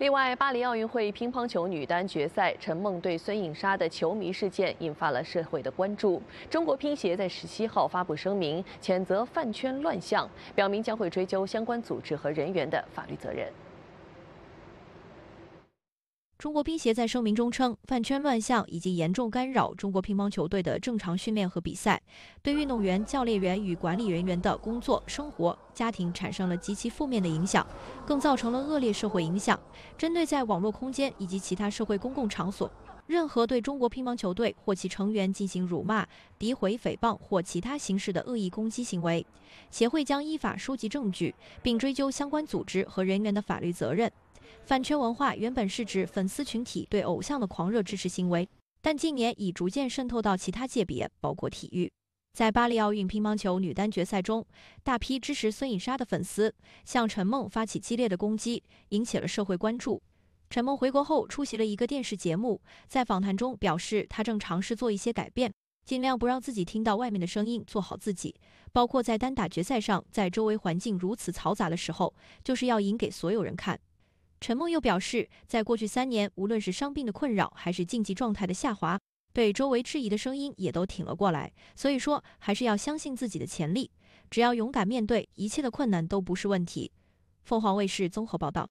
另外，巴黎奥运会乒乓球女单决赛，陈梦对孙颖莎的球迷事件引发了社会的关注。中国乒协在十七号发布声明，谴责饭圈乱象，表明将会追究相关组织和人员的法律责任。中国乒协在声明中称，饭圈乱象已经严重干扰中国乒乓球队的正常训练和比赛，对运动员、教练员与管理人员的工作、生活、家庭产生了极其负面的影响，更造成了恶劣社会影响。针对在网络空间以及其他社会公共场所，任何对中国乒乓球队或其成员进行辱骂、诋毁、诽谤或其他形式的恶意攻击行为，协会将依法收集证据，并追究相关组织和人员的法律责任。饭圈文化原本是指粉丝群体对偶像的狂热支持行为，但近年已逐渐渗透到其他界别，包括体育。在巴黎奥运乒乓球女单决赛中，大批支持孙颖莎的粉丝向陈梦发起激烈的攻击，引起了社会关注。陈梦回国后出席了一个电视节目，在访谈中表示，她正尝试做一些改变，尽量不让自己听到外面的声音，做好自己。包括在单打决赛上，在周围环境如此嘈杂的时候，就是要赢给所有人看。陈梦又表示，在过去三年，无论是伤病的困扰，还是竞技状态的下滑，被周围质疑的声音也都挺了过来。所以说，还是要相信自己的潜力，只要勇敢面对一切的困难都不是问题。凤凰卫视综合报道。